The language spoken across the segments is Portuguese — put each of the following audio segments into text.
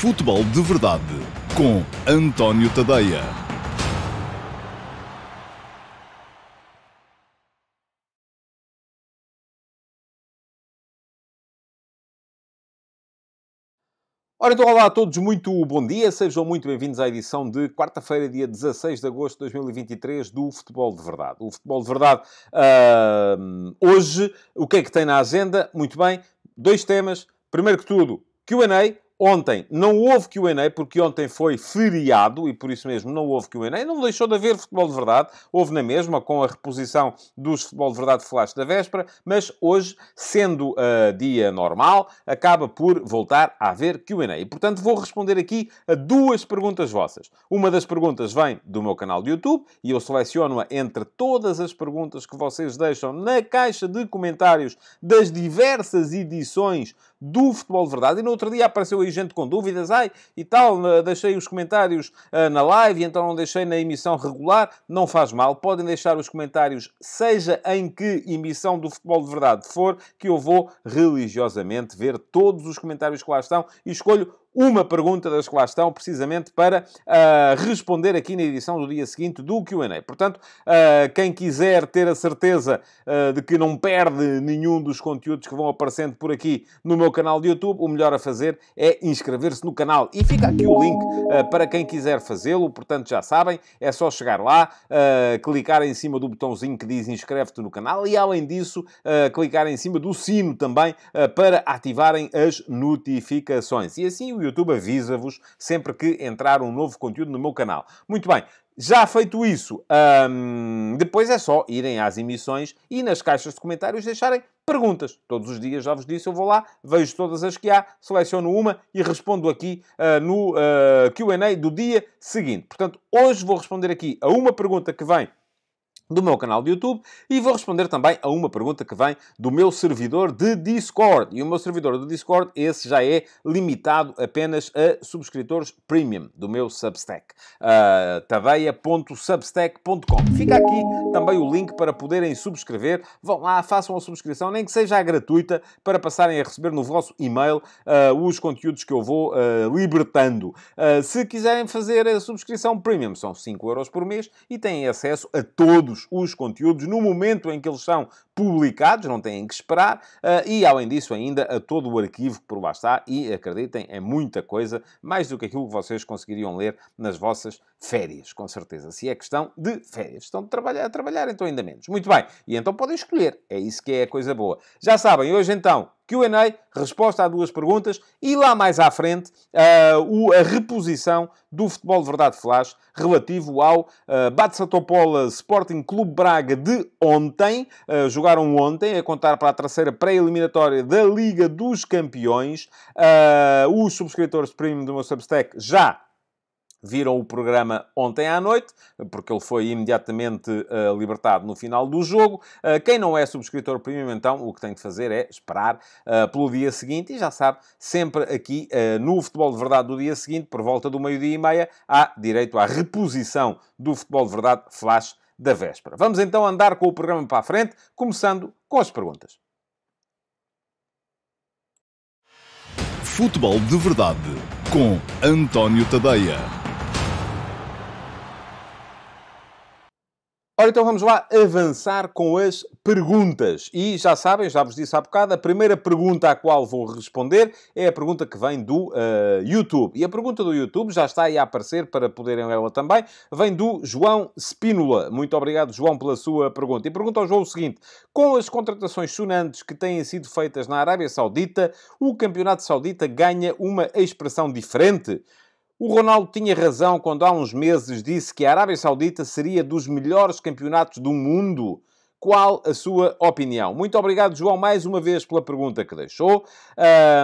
Futebol de Verdade com António Tadeia. Ora, então, olá a todos, muito bom dia, sejam muito bem-vindos à edição de quarta-feira, dia 16 de agosto de 2023 do Futebol de Verdade. O Futebol de Verdade, uh, hoje, o que é que tem na agenda? Muito bem, dois temas. Primeiro que tudo, QA, Ontem não houve que o porque ontem foi feriado e por isso mesmo não houve que o Não deixou de haver futebol de verdade, houve na mesma, com a reposição dos futebol de verdade flash da véspera, mas hoje, sendo uh, dia normal, acaba por voltar a haver que o E portanto vou responder aqui a duas perguntas vossas. Uma das perguntas vem do meu canal de YouTube e eu seleciono-a entre todas as perguntas que vocês deixam na caixa de comentários das diversas edições do futebol de verdade. E no outro dia apareceu aí gente com dúvidas, ai, e tal, deixei os comentários ah, na live, então não deixei na emissão regular, não faz mal, podem deixar os comentários, seja em que emissão do Futebol de Verdade for, que eu vou religiosamente ver todos os comentários que lá estão e escolho uma pergunta das que lá estão, precisamente para uh, responder aqui na edição do dia seguinte do QA. Portanto, uh, quem quiser ter a certeza uh, de que não perde nenhum dos conteúdos que vão aparecendo por aqui no meu canal de YouTube, o melhor a fazer é inscrever-se no canal. E fica aqui o link para quem quiser fazê-lo. Portanto, já sabem, é só chegar lá, clicar em cima do botãozinho que diz inscreve-te no canal e, além disso, clicar em cima do sino também para ativarem as notificações. E assim o o YouTube avisa-vos sempre que entrar um novo conteúdo no meu canal. Muito bem, já feito isso, hum, depois é só irem às emissões e nas caixas de comentários deixarem perguntas. Todos os dias, já vos disse, eu vou lá, vejo todas as que há, seleciono uma e respondo aqui uh, no uh, ah, QA do dia seguinte. Portanto, hoje vou responder aqui a uma pergunta que vem do meu canal de YouTube e vou responder também a uma pergunta que vem do meu servidor de Discord. E o meu servidor do Discord, esse já é limitado apenas a subscritores premium do meu Substack, uh, ah, taveia.substack.com. Fica aqui também o link para poderem subscrever. Vão lá, façam a subscrição, nem que seja gratuita, para passarem a receber no vosso e-mail uh, os conteúdos que eu vou uh, libertando. se quiserem fazer a subscrição premium, são 5€ por mês e têm acesso a todos os conteúdos no momento em que eles são publicados, não têm que esperar, eh, e além disso, ainda a todo o arquivo que por lá está, e acreditem, é muita coisa, mais do que aquilo que vocês conseguiriam ler nas vossas férias, com certeza. Se é questão de férias, estão trabalhar, a trabalhar, então ainda menos. Muito bem, e então podem escolher, é isso que é a coisa boa. Já sabem, hoje então QA, resposta a duas perguntas, e lá mais à frente ah, a reposição do Futebol de Verdade Flash relativo ao uh, Batsatopola Sporting Clube Braga de ontem. Ah, jogaram ontem, a contar para a terceira pré-eliminatória da Liga dos Campeões. os subscritores premium do meu Substack já viram o programa ontem à noite, porque ele foi imediatamente uh, libertado no final do jogo. Uh, quem não é subscritor premium, então, o que tem de fazer é esperar uh, pelo dia seguinte. E já sabe, sempre aqui no Futebol de Verdade do dia seguinte, por volta do meio-dia e meia, há direito à reposição do Futebol de Verdade Flash da véspera. Vamos então andar com o programa para a frente, começando com as perguntas. Futebol de Verdade com António Tadeia. Ora, então vamos lá avançar com as perguntas. E já sabem, já vos disse há bocado, a primeira pergunta à qual vou responder é a pergunta que vem do uh, YouTube. E a pergunta do YouTube já está aí a aparecer para poderem ela também. Vem do João Spínola. Muito obrigado, João, pela sua pergunta. E pergunta ao João o seguinte: com as contratações sonantes que têm sido feitas na Arábia Saudita, o Campeonato Saudita ganha uma expressão diferente? O Ronaldo tinha razão quando há uns meses disse que a Arábia Saudita seria dos melhores campeonatos do mundo qual a sua opinião? Muito obrigado, João, mais uma vez pela pergunta que deixou,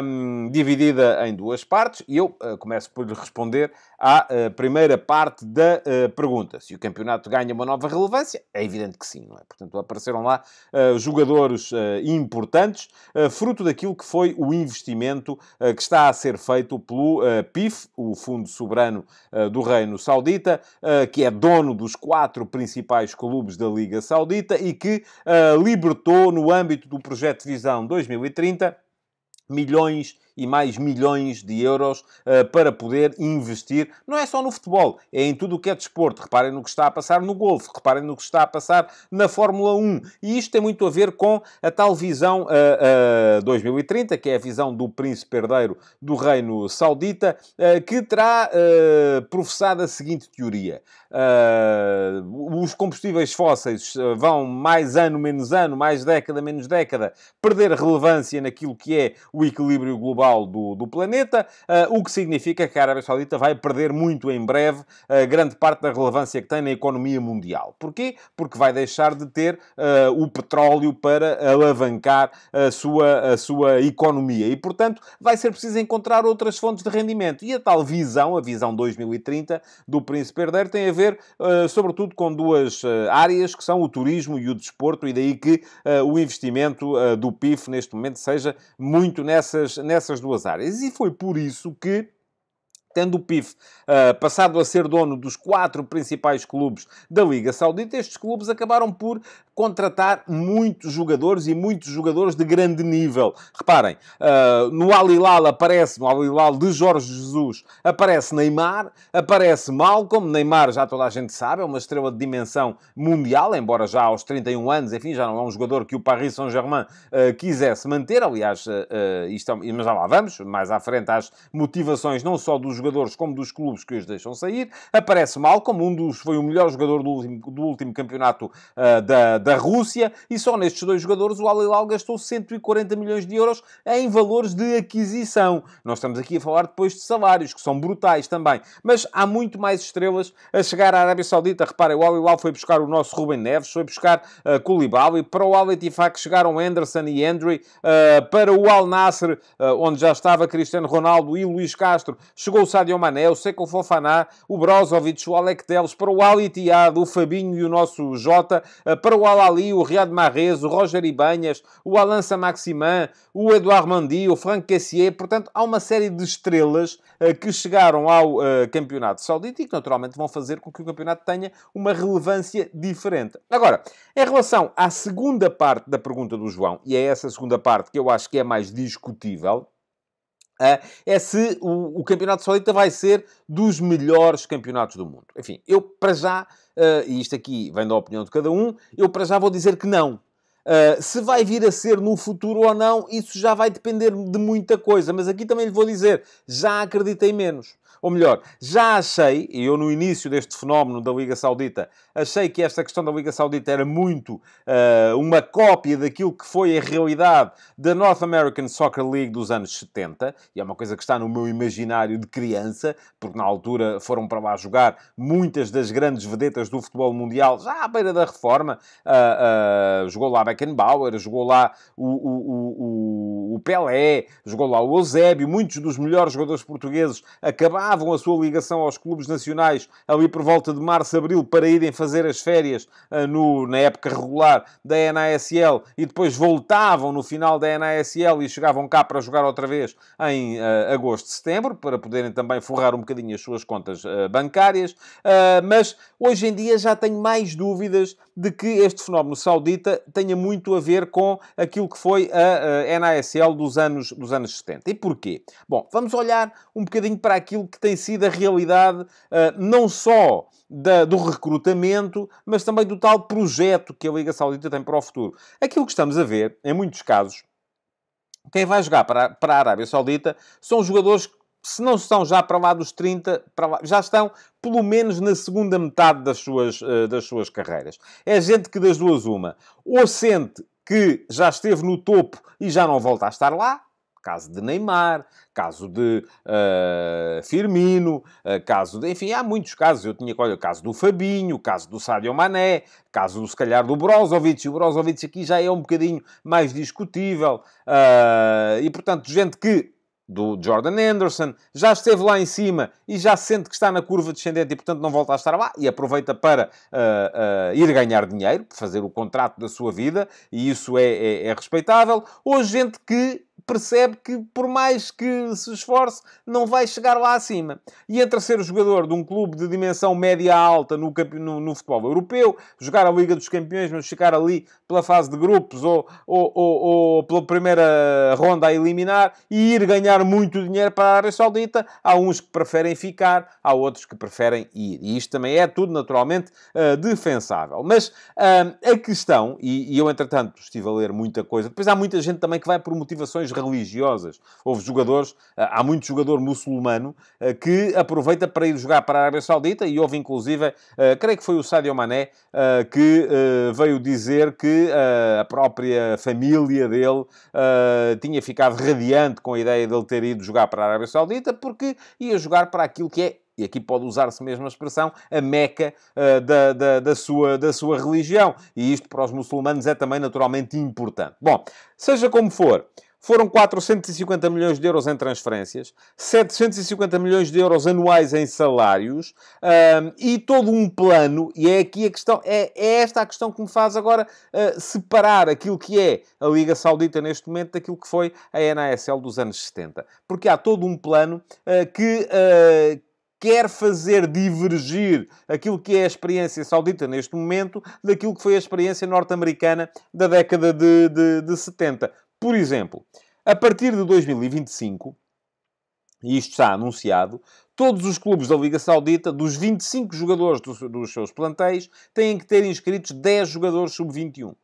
um, dividida em duas partes, e eu uh, começo por lhe responder à uh, primeira parte da uh, pergunta. Se o campeonato ganha uma nova relevância, é evidente que sim, não é? Portanto, apareceram lá jogadores importantes, fruto daquilo que foi o investimento que está a ser feito pelo PIF, o Fundo Soberano do Reino Saudita, que é dono dos quatro principais clubes da Liga Saudita e que que uh, libertou no âmbito do projeto Visão 2030 milhões e mais milhões de euros eh, para poder investir, não é só no futebol, é em tudo o que é desporto. Reparem no que está a passar no golfe, reparem no que está a passar na Fórmula 1. E isto tem muito a ver com a tal visão uh, uh, 2030, que é a visão do príncipe herdeiro do reino saudita, uh, que terá eh, professado a seguinte teoria. os combustíveis fósseis vão mais ano menos ano, mais década menos década, perder relevância naquilo que é o equilíbrio global atual do, do planeta, ah, o que significa que a Arábia Saudita vai perder muito em breve ah, grande parte da relevância que tem na economia mundial. Porquê? Porque vai deixar de ter ah, o petróleo para alavancar a sua, a sua economia e, portanto, vai ser preciso encontrar outras fontes de rendimento. E a tal visão, a visão 2030 do Príncipe Herdeiro, tem a ver, sobretudo, com duas áreas que são o turismo e o desporto, e daí que o investimento do PIF neste momento seja muito nessas, nessas duas áreas. E foi por isso que tendo o PIF uh, ah, passado a ser dono dos quatro principais clubes da Liga Saudita, estes clubes acabaram por contratar muitos jogadores e muitos jogadores de grande nível. Reparem, uh, no Alilal aparece, no Alilal de Jorge Jesus, aparece Neymar, aparece Malcolm. Neymar, já toda a gente sabe, é uma estrela de dimensão mundial, embora já aos 31 anos, enfim, já não é um jogador que o Paris Saint-Germain uh, quisesse manter. Aliás, isto, é mas já lá vamos, mais à frente às motivações não só dos jogadores como dos clubes que os deixam sair. Aparece mal, como um dos foi o melhor jogador do último, do último campeonato uh, da, da Rússia, e só nestes dois jogadores o Al Hilal gastou 140 milhões de euros em valores de aquisição. Nós estamos aqui a falar depois de salários, que são brutais também, mas há muito mais estrelas a chegar à Arábia Saudita. Reparem, o Al Hilal foi buscar o nosso Ruben Neves, foi buscar uh, Koulibaly, para o Al Etifak chegaram Anderson e Andre, uh, ah, para o Al Nasser, uh, onde já estava Cristiano Ronaldo e Luís Castro, chegou o Sadio Mané, o Seco Fofaná, o Brozovic, o Alec Teles, para o Al Tiado, o Fabinho e o nosso Jota, eh, para o Alali, o Riad Marrez, o Roger Ibanhas, o Alança Maximan, o Eduardo Mandi, o Frank Cassier. Portanto, há uma série de estrelas eh, que chegaram ao eh, campeonato saudita e que naturalmente vão fazer com que o campeonato tenha uma relevância diferente. Agora, em relação à segunda parte da pergunta do João, e é essa segunda parte que eu acho que é mais discutível, é, é se o, o campeonato saudita vai ser dos melhores campeonatos do mundo. Enfim, eu para já, eh, e isto aqui vem da opinião de cada um, eu para já vou dizer que não. Eh, se vai vir a ser no futuro ou não, isso já vai depender de muita coisa, mas aqui também lhe vou dizer, já acreditei menos. Ou melhor, já achei, e eu no início deste fenómeno da Liga Saudita, achei que esta questão da Liga Saudita era muito uh, uma cópia daquilo que foi a realidade da North American Soccer League dos anos 70, e é uma coisa que está no meu imaginário de criança, porque na altura foram para lá jogar muitas das grandes vedetas do futebol mundial, já à beira da reforma. Uh, uh, jogou lá Beckenbauer, jogou lá o, o, o, o Pelé, jogou lá o Eusébio, muitos dos melhores jogadores portugueses acabaram abandonavam a sua ligação aos clubes nacionais ali por volta de março, abril, para irem fazer as férias ah, no, na época regular da NASL e depois voltavam no final da NASL e chegavam cá para jogar outra vez em uh, agosto, setembro, para poderem também forrar um bocadinho as suas contas uh, bancárias. Uh, mas hoje em dia já tenho mais dúvidas de que este fenómeno saudita tenha muito a ver com aquilo que foi a, a NASL dos anos, dos anos 70. E porquê? Bom, vamos olhar um bocadinho para aquilo que tem sido a realidade ah, não só da, do recrutamento, mas também do tal projeto que a Liga Saudita tem para o futuro. Aquilo que estamos a ver, em muitos casos, quem vai jogar para, para a Arábia Saudita são jogadores que, se não estão já para lá dos 30, lá, já estão pelo menos na segunda metade das suas, ah, das suas carreiras. É gente que das duas uma, ou sente que já esteve no topo e já não volta a estar lá, Caso de Neymar, caso de uh, Firmino, uh, caso de... Enfim, há muitos casos. Eu tinha, olha, o caso do Fabinho, o caso do Sadio Mané, caso, se calhar, do Brozovic. O Brozovic aqui já é um bocadinho mais discutível. Uh, e, portanto, gente que do Jordan Anderson, já esteve lá em cima e já sente que está na curva descendente e, portanto, não volta a estar lá e aproveita para uh, uh, ir ganhar dinheiro, fazer o contrato da sua vida e isso é, é, é respeitável. Ou gente que percebe que, por mais que se esforce, não vai chegar lá acima. E entre a ser o jogador de um clube de dimensão média-alta no, no, no, futebol europeu, jogar a Liga dos Campeões, mas ficar ali pela fase de grupos ou, ou, ou, ou pela primeira ronda a eliminar e ir ganhar muito dinheiro para a Arábia Saudita. Há uns que preferem ficar, há outros que preferem ir. E isto também é tudo naturalmente uh, defensável. Mas uh, a questão, e, e eu entretanto estive a ler muita coisa, depois há muita gente também que vai por motivações religiosas. Houve jogadores, eh, há muito jogador muçulmano eh, que aproveita para ir jogar para a Arábia Saudita e houve inclusive, eh, creio que foi o Sadio Mané, que veio dizer que a própria família dele tinha ficado radiante com a ideia dele ter ido jogar para a Arábia Saudita porque ia jogar para aquilo que é e aqui pode usar-se mesmo a expressão, a meca uh, da, da, da, sua, da sua religião. E isto para os muçulmanos é também naturalmente importante. Bom, seja como for, foram 450 milhões de euros em transferências, 750 milhões de euros anuais em salários um, e todo um plano. E é aqui a questão, é, é esta a questão que me faz agora uh, separar aquilo que é a Liga Saudita neste momento daquilo que foi a NASL dos anos 70. Porque há todo um plano uh, que, uh, quer fazer divergir aquilo que é a experiência saudita neste momento daquilo que foi a experiência norte-americana da década de, de, de 70. Por exemplo, a partir de 2025, e isto está anunciado, todos os clubes da Liga Saudita, dos 25 jogadores do, dos seus plantéis, têm que ter inscritos 10 jogadores sub-21.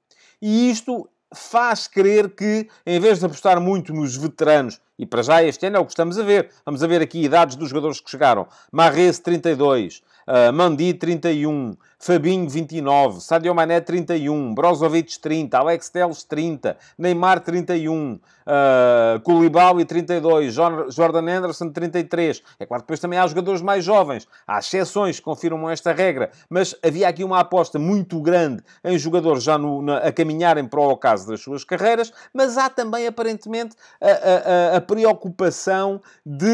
E isto faz crer que, em vez de apostar muito nos veteranos, e para já este ano é o que estamos a ver, vamos a ver aqui idades dos jogadores que chegaram. Marres 32. Uh, Mandi, 31. Fabinho 29, Sadio Mané 31, Brozovic 30, Alex Telles 30, Neymar 31, uh, 32, Jordan Anderson 33. É claro que depois também há jogadores mais jovens. Há exceções que confirmam esta regra, mas havia aqui uma aposta muito grande em jogadores já no, na, a caminharem para o ocaso das suas carreiras, mas há também aparentemente a, a, a preocupação de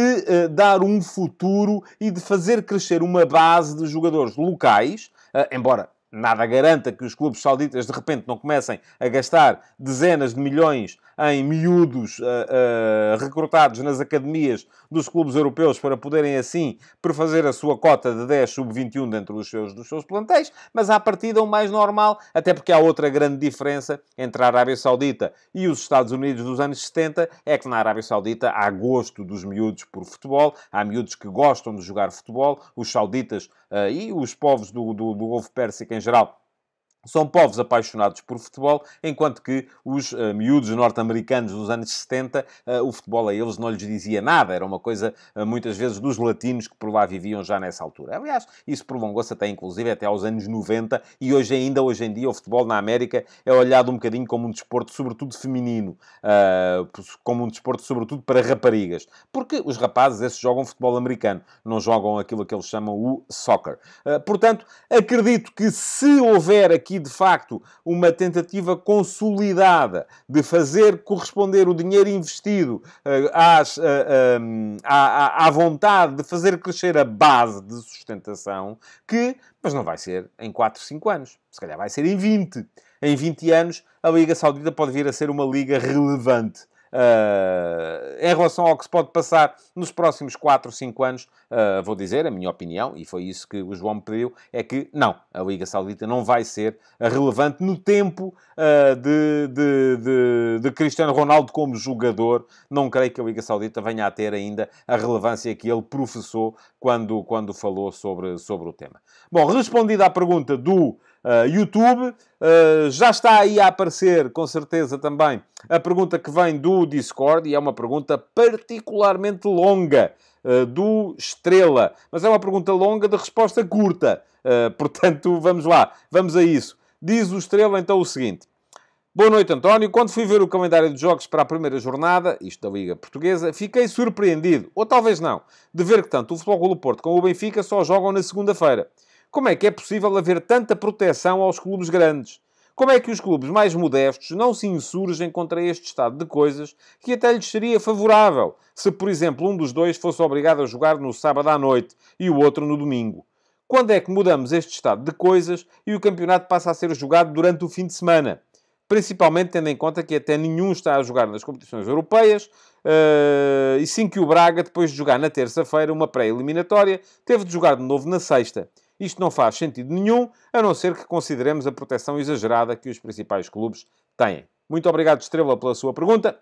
uh, dar um futuro e de fazer crescer uma base de jogadores locais ah, embora nada garanta que os clubes sauditas de repente não comecem a gastar dezenas de milhões em miúdos uh, uh, recrutados nas academias dos clubes europeus para poderem assim prefazer a sua cota de 10 sub-21 dentro dos seus, dos seus plantéis, mas à partida o mais normal, até porque há outra grande diferença entre a Arábia Saudita e os Estados Unidos dos anos 70, é que na Arábia Saudita há gosto dos miúdos por futebol, há miúdos que gostam de jogar futebol, os sauditas uh, e os povos do, do, do Golfo Pérsico em geral são povos apaixonados por futebol, enquanto que os uh, miúdos norte-americanos dos anos 70, uh, eh, o futebol a eles não lhes dizia nada, era uma coisa uh, muitas vezes dos latinos que por lá viviam já nessa altura. Aliás, isso prolongou-se até inclusive até aos anos 90 e hoje ainda, hoje em dia, o futebol na América é olhado um bocadinho como um desporto sobretudo feminino, como um desporto sobretudo para raparigas, porque os rapazes esses jogam futebol americano, não jogam aquilo que eles chamam o soccer. portanto, acredito que se houver aqui aqui, de facto, uma tentativa consolidada de fazer corresponder o dinheiro investido eh, às, eh, eh, à, à, à vontade de fazer crescer a base de sustentação, que, mas não vai ser em 4, 5 anos. Se calhar vai ser em 20. Em 20 anos, a Liga Saudita pode vir a ser uma liga relevante Uh, em relação ao que se pode passar nos próximos 4 ou 5 anos, uh, vou dizer, a minha opinião, e foi isso que o João me pediu, é que não, a Liga Saudita não vai ser relevante no tempo uh, de, de, de, de, Cristiano Ronaldo como jogador. Não creio que a Liga Saudita venha a ter ainda a relevância que ele professou quando, quando falou sobre, sobre o tema. Bom, respondida à pergunta do uh, YouTube. Uh, já está aí a aparecer, com certeza, também a pergunta que vem do Discord e é uma pergunta particularmente longa eh, do Estrela. Mas é uma pergunta longa de resposta curta. portanto, vamos lá, vamos a isso. Diz o Estrela então o seguinte. Boa noite, António. Quando fui ver o calendário de jogos para a primeira jornada, isto da Liga Portuguesa, fiquei surpreendido, ou talvez não, de ver que tanto o Futebol Clube Porto como o Benfica só jogam na segunda-feira. Como é que é possível haver tanta proteção aos clubes grandes? Como é que os clubes mais modestos não se insurgem contra este estado de coisas que até lhes seria favorável se, por exemplo, um dos dois fosse obrigado a jogar no sábado à noite e o outro no domingo? Quando é que mudamos este estado de coisas e o campeonato passa a ser jogado durante o fim de semana? Principalmente tendo em conta que até nenhum está a jogar nas competições europeias, eh, e sim que o Braga, depois de jogar na terça-feira uma pré-eliminatória, teve de jogar de novo na sexta. Isto não faz sentido nenhum, a não ser que consideremos a proteção exagerada que os principais clubes têm. Muito obrigado, Estrela, pela sua pergunta.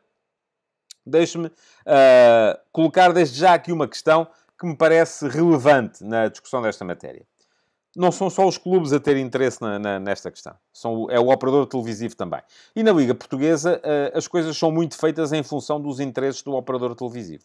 Deixe-me uh, colocar desde já aqui uma questão que me parece relevante na discussão desta matéria. Não são só os clubes a ter interesse na, na, nesta questão. São, é o operador televisivo também. E na Liga Portuguesa, uh, as coisas são muito feitas em função dos interesses do operador televisivo.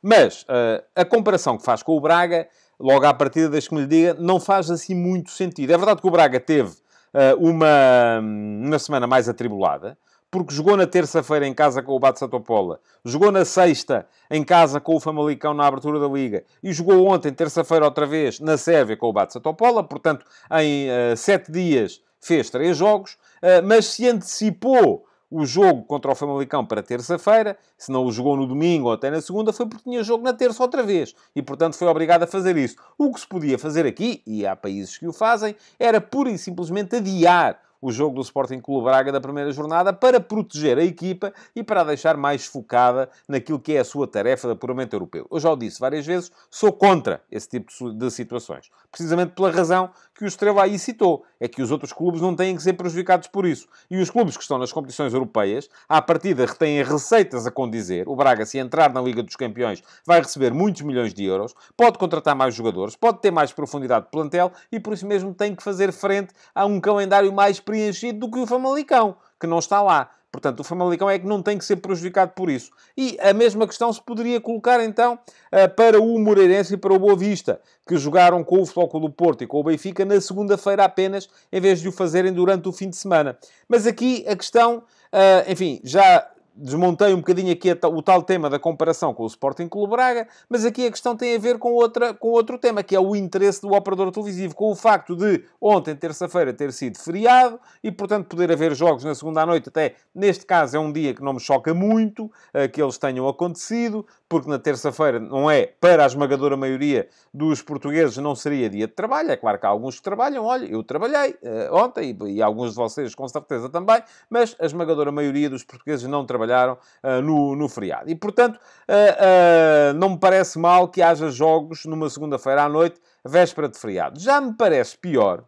Mas uh, a comparação que faz com o Braga logo à partida, deixe-me lhe diga, não faz assim muito sentido. É verdade que o Braga teve uh, uma, uma semana mais atribulada, porque jogou na terça-feira em casa com o Bato Satopola, jogou na sexta em casa com o Famalicão na abertura da Liga e jogou ontem, terça-feira, outra vez na Sérvia com o Bato Satopola. Portanto, em uh, sete dias fez três jogos, uh, mas se antecipou o jogo contra o Famalicão para terça-feira, se não o jogou no domingo ou até na segunda, foi porque tinha jogo na terça outra vez e, portanto, foi obrigado a fazer isso. O que se podia fazer aqui, e há países que o fazem, era pura e simplesmente adiar o jogo do Sporting Clube Braga da primeira jornada para proteger a equipa e para a deixar mais focada naquilo que é a sua tarefa de apuramento europeu. Eu já o disse várias vezes, sou contra esse tipo de situações. Precisamente pela razão que o Estrela aí citou. É que os outros clubes não têm que ser prejudicados por isso. E os clubes que estão nas competições europeias, à partida, têm receitas a condizer. O Braga, se entrar na Liga dos Campeões, vai receber muitos milhões de euros, pode contratar mais jogadores, pode ter mais profundidade de plantel e, por isso mesmo, tem que fazer frente a um calendário mais perigoso preenchido do que o Famalicão, que não está lá. Portanto, o Famalicão é que não tem que ser prejudicado por isso. E a mesma questão se poderia colocar, então, eh, para o Moreirense e para o Boa Vista, que jogaram com o Futebol do Porto e com o Benfica na segunda-feira apenas, em vez de o fazerem durante o fim de semana. Mas aqui a questão, eh, enfim, já desmontei um bocadinho aqui o tal tema da comparação com o Sporting Clube Braga, mas aqui a questão tem a ver com, outra, com outro tema, que é o interesse do operador televisivo, com o facto de ontem, terça-feira, ter sido feriado e, portanto, poder haver jogos na segunda à noite, até neste caso é um dia que não me choca muito eh, que eles tenham acontecido, porque na terça-feira não é, para a esmagadora maioria dos portugueses, não seria dia de trabalho. É claro que há alguns que trabalham, olha, eu trabalhei eh, ontem e, e alguns de vocês com certeza também, mas a esmagadora maioria dos portugueses não trabalham trabalharam uh, no, no feriado. E, portanto, uh, não me parece mal que haja jogos numa segunda-feira à noite, véspera de feriado. Já me parece pior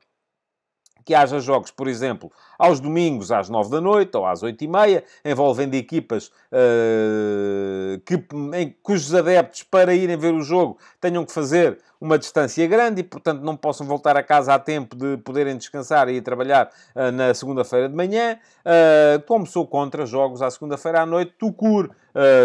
que haja jogos, por exemplo, aos domingos às nove da noite ou às oito e meia, envolvendo equipas que, em, cujos adeptos, para irem ver o jogo, tenham que fazer uma distância grande e, portanto, não possam voltar a casa a tempo de poderem descansar e ir trabalhar uh, na segunda-feira de manhã. Uh, como sou contra jogos à segunda-feira à noite, tucur, uh,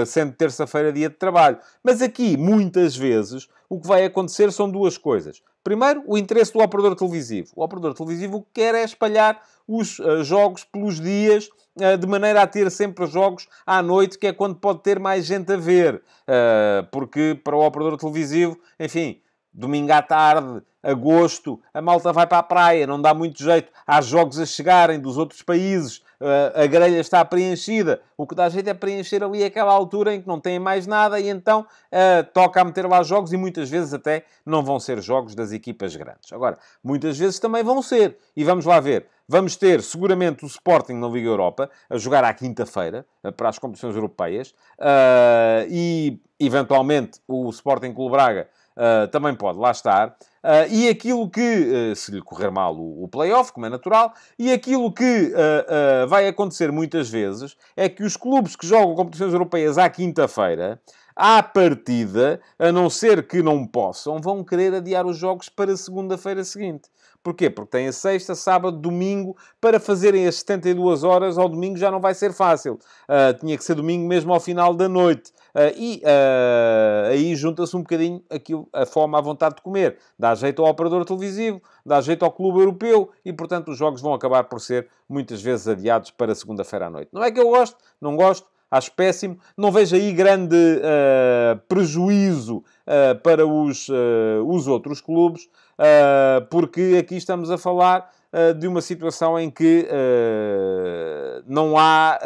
ah, sendo terça-feira dia de trabalho. Mas aqui, muitas vezes, o que vai acontecer são duas coisas. Primeiro, o interesse do operador televisivo. O operador televisivo o que quer é espalhar os uh, jogos pelos dias eh, de maneira a ter sempre jogos à noite, que é quando pode ter mais gente a ver. Eh, porque para o operador televisivo, enfim, domingo à tarde, agosto, a malta vai para a praia, não dá muito jeito. Há jogos a chegarem dos outros países, eh, a grelha está preenchida. O que dá jeito é preencher ali aquela altura em que não tem mais nada e então uh, toca a meter lá jogos e muitas vezes até não vão ser jogos das equipas grandes. Agora, muitas vezes também vão ser. E vamos lá ver. Vamos ter seguramente o Sporting na Liga Europa a jogar à quinta-feira eh, para as competições europeias uh, e eventualmente o Sporting Clube Braga Uh, também pode lá estar. Uh, e aquilo que, uh, se lhe correr mal o, o playoff, como é natural, e aquilo que uh, vai acontecer muitas vezes é que os clubes que jogam competições europeias à quinta-feira, à partida, a não ser que não possam, vão querer adiar os jogos para segunda-feira seguinte. Porquê? Porque têm a sexta, sábado, domingo, para fazerem as 72 horas ao domingo já não vai ser fácil. Uh, tinha que ser domingo mesmo ao final da noite. Uh, e uh, aí junta-se um bocadinho aquilo, a fome à vontade de comer. Dá jeito ao operador televisivo, dá jeito ao clube europeu e, portanto, os jogos vão acabar por ser muitas vezes adiados para segunda-feira à noite. Não é que eu gosto, não gosto, acho péssimo. Não vejo aí grande uh, prejuízo uh, para os, uh, os outros clubes, ah, porque aqui estamos a falar ah, de uma situação em que ah, não há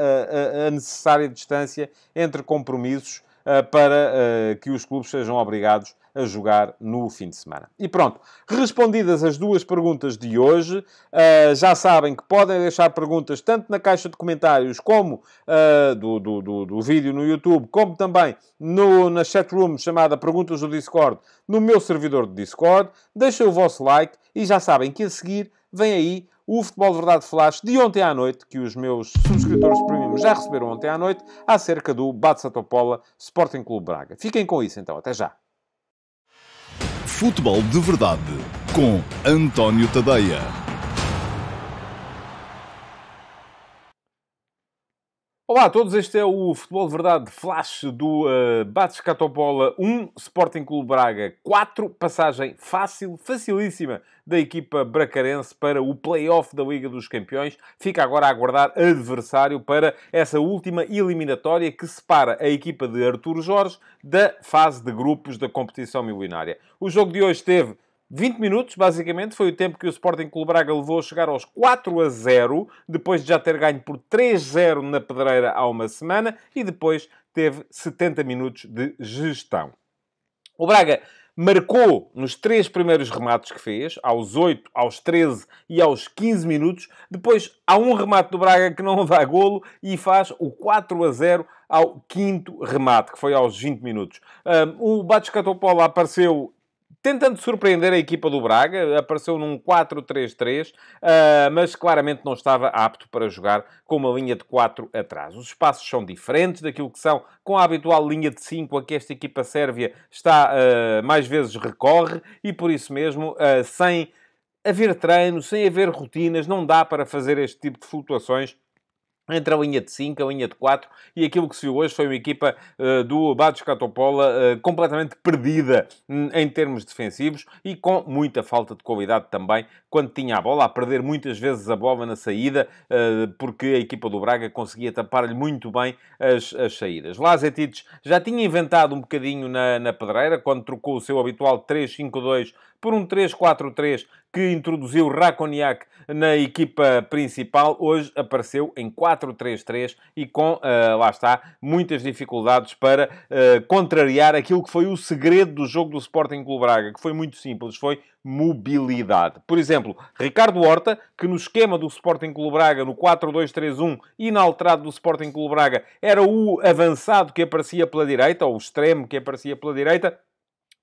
a necessária distância entre compromissos para que os clubes sejam obrigados a jogar no fim de semana. E pronto, respondidas as duas perguntas de hoje, uh, já sabem que podem deixar perguntas tanto na caixa de comentários como uh, do, do, do, do, vídeo no YouTube, como também no, na chatroom chamada Perguntas do Discord, no meu servidor de Discord. Deixem o vosso like e já sabem que a seguir vem aí o Futebol de Verdade Flash de ontem à noite, que os meus subscritores premium já receberam ontem à noite, acerca do Batsa Topola Sporting Clube Braga. Fiquem com isso então, até já! Futebol de Verdade com António Tadeia. Olá a todos, este é o Futebol de Verdade Flash do uh, Bates Catopola 1, Sporting Clube Braga 4, passagem fácil, facilíssima da equipa bracarense para o play-off da Liga dos Campeões. Fica agora a aguardar adversário para essa última eliminatória que separa a equipa de Artur Jorge da fase de grupos da competição milionária. O jogo de hoje teve 20 minutos, basicamente, foi o tempo que o Sporting Clube Braga levou a chegar aos 4 a 0, depois de já ter ganho por 3-0 a na pedreira há uma semana e depois teve 70 minutos de gestão. O Braga marcou nos três primeiros remates que fez, aos 8, aos 13 e aos 15 minutos. Depois há um remate do Braga que não dá golo e faz o 4 a 0 ao quinto remate, que foi aos 20 minutos. Um, o Bates Catopolo apareceu tentando surpreender a equipa do Braga, apareceu num 4-3-3, ah, mas claramente não estava apto para jogar com uma linha de 4 atrás. Os espaços são diferentes daquilo que são com a habitual linha de 5 a que esta equipa sérvia está ah, mais vezes recorre e por isso mesmo ah, sem haver treino, sem haver rotinas, não dá para fazer este tipo de flutuações entre a linha de 5, a linha de 4, e aquilo que se viu hoje foi uma equipa uh, do Bates Catopola uh, completamente perdida um, em termos defensivos e com muita falta de qualidade também quando tinha a bola, a perder muitas vezes a bola na saída, uh, porque a equipa do Braga conseguia tapar-lhe muito bem as, as saídas. Lazetich já tinha inventado um bocadinho na, na pedreira, quando trocou o seu habitual 3-5-2 por um 3-4-3 que introduziu Rakoniak na equipa principal, hoje apareceu em 4-3-3 e com, eh, lá está, muitas dificuldades para eh, contrariar aquilo que foi o segredo do jogo do Sporting Clube Braga, que foi muito simples, foi mobilidade. Por exemplo, Ricardo Horta, que no esquema do Sporting Clube Braga, no 4-2-3-1, inalterado do Sporting Clube Braga, era o avançado que aparecia pela direita, ou o extremo que aparecia pela direita,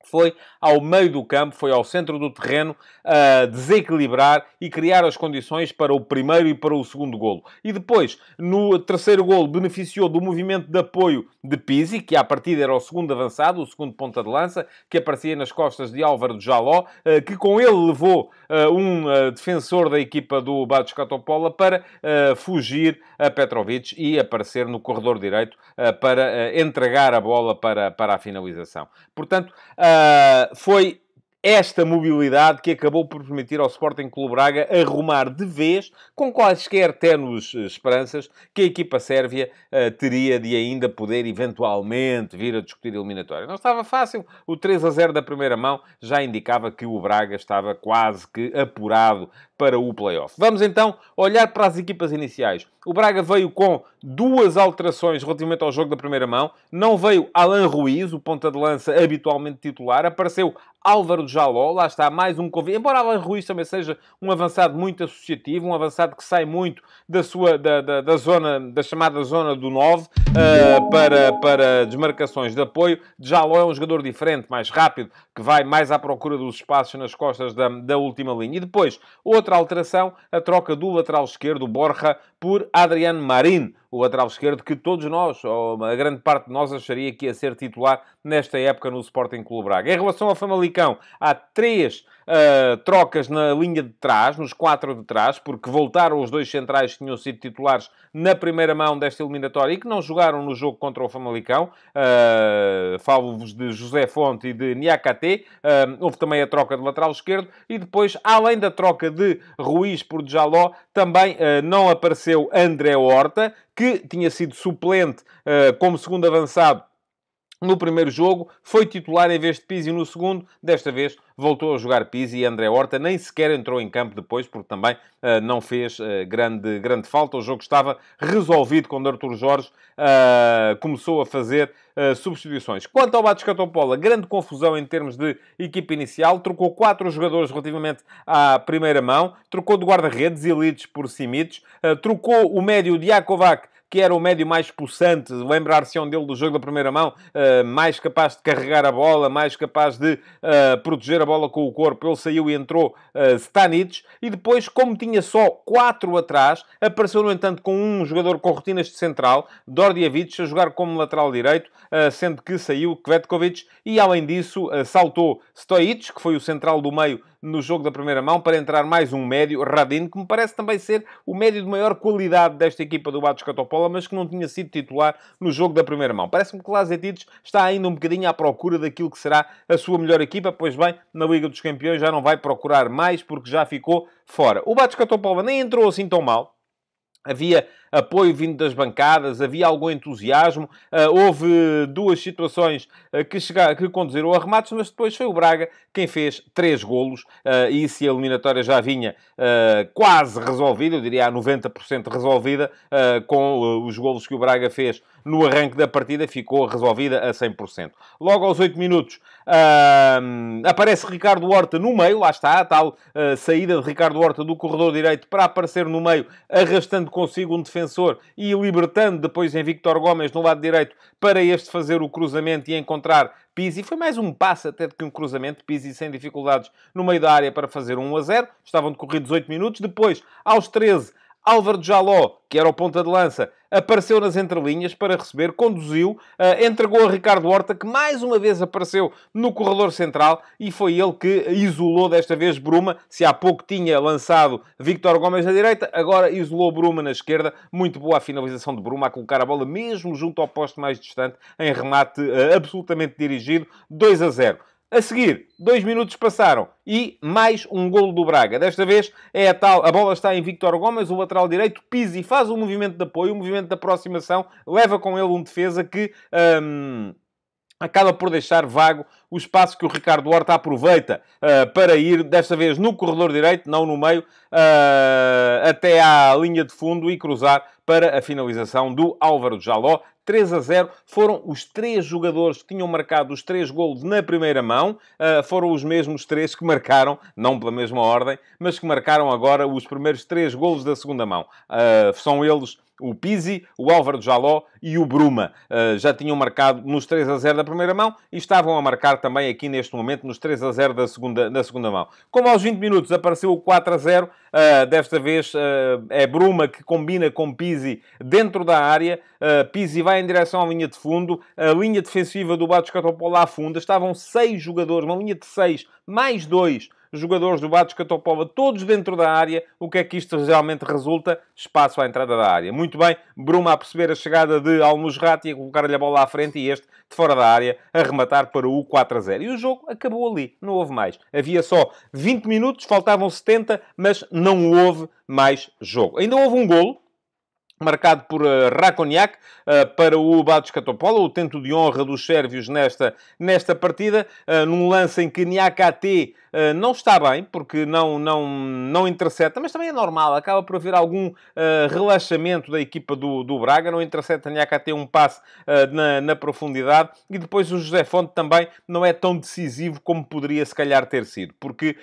foi ao meio do campo, foi ao centro do terreno, a desequilibrar e criar as condições para o primeiro e para o segundo golo. E depois, no terceiro golo, beneficiou do movimento de apoio de Pizzi, que à partida era o segundo avançado, o segundo ponta de lança, que aparecia nas costas de Álvaro de Jaló, eh, que com ele levou eh, um eh, defensor da equipa do Bates Catopola para fugir a Petrovic e aparecer no corredor direito para entregar a bola para, para a finalização. Portanto, ah, foi esta mobilidade que acabou por permitir ao Sporting Clube Braga arrumar de vez, com quaisquer ténues eh, esperanças, que a equipa sérvia uh, teria de ainda poder eventualmente vir a discutir eliminatória. Não estava fácil, o 3 a 0 da primeira mão já indicava que o Braga estava quase que apurado para o playoff. Vamos então olhar para as equipas iniciais. O Braga veio com duas alterações relativamente ao jogo da primeira mão. Não veio Alan Ruiz, o ponta de lança habitualmente titular. Apareceu Álvaro Jaló, lá está mais um convite. Embora Alan Ruiz também seja um avançado muito associativo, um avançado que sai muito da sua da, da, da zona da chamada zona do 9 uh, eh, para, para desmarcações de apoio. Jaló é um jogador diferente, mais rápido, que vai mais à procura dos espaços nas costas da, da última linha. E depois, outra outra alteração, a troca do lateral esquerdo, Borja, por Adriano Marin, o lateral esquerdo que todos nós, ou a grande parte de nós, acharia que ia ser titular nesta época no Sporting Clube Braga. Em relação ao Famalicão, há três uh, trocas na linha de trás, nos quatro de trás, porque voltaram os dois centrais que tinham sido titulares na primeira mão desta eliminatória e que não jogaram no jogo contra o Famalicão. Uh, Falo-vos de José Fonte e de Niakate. Uh, houve também a troca de lateral esquerdo e depois, além da troca de Ruiz por Djaló, também uh, não apareceu André Horta, que tinha sido suplente uh, como segundo avançado no primeiro jogo, foi titular em vez de Pizzi no segundo, desta vez voltou a jogar Pizzi e André Horta nem sequer entrou em campo depois, porque também uh, não fez uh, grande, grande falta. O jogo estava resolvido quando Artur Jorge uh, começou a fazer substituições. Quanto ao Bates Catopola, grande confusão em termos de equipa inicial, trocou quatro jogadores relativamente à primeira mão, trocou de guarda-redes, Ilides por Simites, trocou o médio Diakovac que era o médio mais possante, lembrar-se-ão dele do jogo da primeira mão, eh, mais capaz de carregar a bola, mais capaz de eh, proteger a bola com o corpo. Ele saiu e entrou eh, Stanits, e depois, como tinha só quatro atrás, apareceu, no entanto, com um jogador com rotinas de central, Dordievich, a jogar como lateral direito, sendo que saiu Kvetkovic, e além disso saltou Stoic, que foi o central do meio no jogo da primeira mão para entrar mais um médio, Radin, que me parece também ser o médio de maior qualidade desta equipa do Atos Catopola, mas que não tinha sido titular no jogo da primeira mão. Parece-me que Lazetides está ainda um bocadinho à procura daquilo que será a sua melhor equipa, pois bem, na Liga dos Campeões já não vai procurar mais porque já ficou fora. O Bates Catopola nem entrou assim tão mal. Havia apoio vindo das bancadas, havia algum entusiasmo. Ah, houve duas situações ah, que, que conduziram a remates, mas depois foi o Braga quem fez três golos. Ah, e se a eliminatória já vinha quase resolvida, eu diria a 90% resolvida, com os golos que o Braga fez no arranque da partida, ficou resolvida a 100%. Logo aos 8 minutos, uh, aparece Ricardo Horta no meio, lá está a tal uh, saída de Ricardo Horta do corredor direito para aparecer no meio, arrastando consigo um defensor defensor e libertando depois em Victor Gomes no lado direito para este fazer o cruzamento e encontrar Pizzi. Foi mais um passo até do que um cruzamento. Pizzi sem dificuldades no meio da área para fazer 1 a 0. Estavam decorridos 8 minutos. Depois, aos 13, Álvaro Jaló, que era o ponta de lança, apareceu nas entrelinhas para receber, conduziu, eh, entregou a Ricardo Horta, que mais uma vez apareceu no corredor central e foi ele que isolou desta vez Bruma. Se há pouco tinha lançado Victor Gomes na direita, agora isolou Bruma na esquerda. Muito boa a finalização de Bruma a colocar a bola mesmo junto ao poste mais distante, em remate eh, absolutamente dirigido. 2 a 0. A seguir, dois minutos passaram e mais um golo do Braga. Desta vez é a tal, a bola está em Victor Gomes, o lateral direito, e faz um movimento de apoio, um movimento de aproximação, leva com ele um defesa que... Hum, acaba por deixar vago o espaço que o Ricardo Horta aproveita uh, para ir, desta vez no corredor direito, não no meio, uh, até à linha de fundo e cruzar para a finalização do Álvaro Jaló. 3 a 0 foram os três jogadores que tinham marcado os três golos na primeira mão, uh, foram os mesmos três que marcaram, não pela mesma ordem, mas que marcaram agora os primeiros três golos da segunda mão. são eles o Pizzi, o Álvaro Jaló e o Bruma. Ah, já tinham marcado nos 3 a 0 da primeira mão e estavam a marcar também aqui neste momento nos 3 a 0 da segunda, da segunda mão. Como aos 20 minutos apareceu o 4 a 0, ah, desta vez ah, é Bruma que combina com Pizzi dentro da área. Pizzi vai em direção à linha de fundo, a linha defensiva do Batos Catopolo afunda. Estavam 6 jogadores, uma linha de 6, mais dois jogadores do Batos Catopova, todos dentro da área. O que é que isto realmente resulta? Espaço à entrada da área. Muito bem, Bruma a perceber a chegada de Almusrati e a colocar-lhe a bola à frente e este, de fora da área, a rematar para o 4 a 0. E o jogo acabou ali, não houve mais. Havia só 20 minutos, faltavam 70, mas não houve mais jogo. Ainda houve um golo, marcado por uh, eh, Rakoniak uh, eh, para o Bates Catopola, o tento de honra dos sérvios nesta, nesta partida, uh, num lance em que Niakate Uh, não está bem, porque não, não, não intercepta, mas também é normal, acaba por haver algum uh, relaxamento da equipa do, do Braga, não intercepta nem cá ter um passe uh, na, na, profundidade, e depois o José Fonte também não é tão decisivo como poderia se calhar ter sido, porque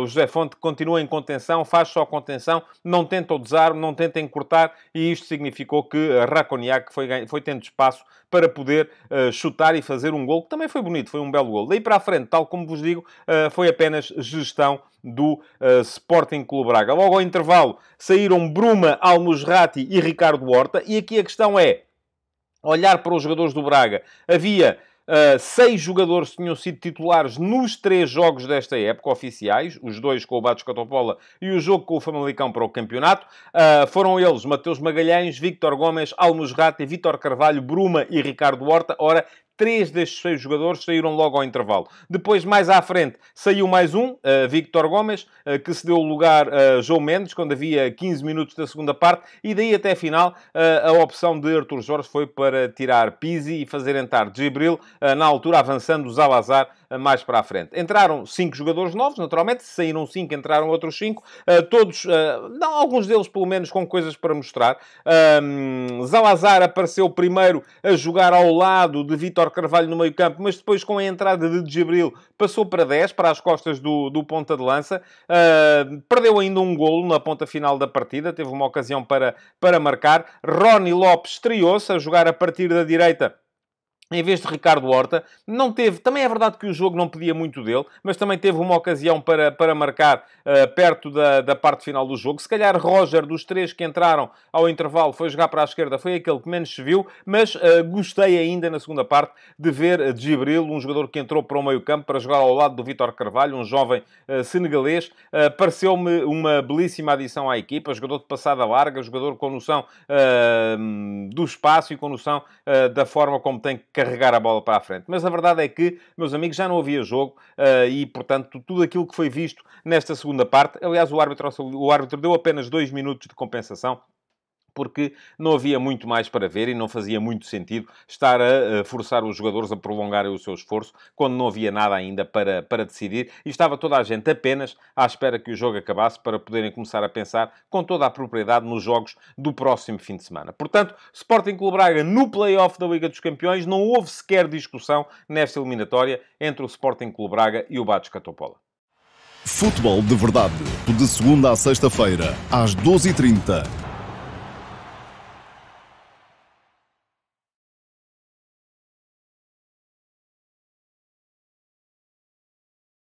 o José Fonte continua em contenção, faz só contenção, não tenta o desarme, não tenta encurtar, e isto significou que Raconiac foi, foi tendo espaço para poder chutar e fazer um gol, que também foi bonito, foi um belo gol. Daí para a frente, tal como vos digo, foi apenas apenas gestão do uh, Sporting Clube Braga. Logo ao intervalo saíram Bruma, Almusrati e Ricardo Horta, e aqui a questão é olhar para os jogadores do Braga. Havia Uh, seis jogadores que tinham sido titulares nos três jogos desta época oficiais, os dois com o Batos Catopola e o jogo com o Famalicão para o campeonato. Uh, foram eles Mateus Magalhães, Victor Gomes, Almos Rata, Vitor Carvalho, Bruma e Ricardo Horta. Ora, Três destes seis jogadores saíram logo ao intervalo. Depois, mais à frente, saiu mais um, uh, Victor Gomes, uh, que se deu lugar a uh, eh, João Mendes, quando havia 15 minutos da segunda parte, e daí até a final, a opção de Artur Jorge foi para tirar Pizzi e fazer entrar Gibril, na altura avançando o Zalazar mais para a frente. Entraram cinco jogadores novos, naturalmente, saíram cinco, entraram outros cinco, todos, não, alguns deles pelo menos com coisas para mostrar. Um, Zalazar apareceu primeiro a jogar ao lado de Vitor Vítor Carvalho no meio campo, mas depois com a entrada de Djibril passou para 10, para as costas do, do ponta de lança. Uh, perdeu ainda um golo na ponta final da partida, teve uma ocasião para, para marcar. Rony Lopes estreou-se a jogar a partir da direita em vez de Ricardo Horta, não teve, também é verdade que o jogo não pedia muito dele, mas também teve uma ocasião para, para marcar uh, perto da, da parte final do jogo. Se calhar Roger, dos três que entraram ao intervalo, foi jogar para a esquerda, foi aquele que menos se viu, mas uh, gostei ainda na segunda parte de ver uh, Gibril, um jogador que entrou para o meio campo para jogar ao lado do Vitor Carvalho, um jovem uh, senegalês, pareceu-me uma belíssima adição à equipa, jogador de passada larga, jogador com noção do espaço e com noção da forma como tem que carregar a bola para a frente. Mas a verdade é que, meus amigos, já não havia jogo eh, e, portanto, tudo aquilo que foi visto nesta segunda parte, aliás, o árbitro, o árbitro deu apenas dois minutos de compensação porque não havia muito mais para ver e não fazia muito sentido estar a forçar os jogadores a prolongarem o seu esforço quando não havia nada ainda para, para decidir e estava toda a gente apenas à espera que o jogo acabasse para poderem começar a pensar com toda a propriedade nos jogos do próximo fim de semana. Portanto, Sporting Clube Braga no play-off da Liga dos Campeões não houve sequer discussão nesta eliminatória entre o Sporting Clube Braga e o Bates Catopola. Futebol de verdade, de segunda a sexta-feira, às 12h30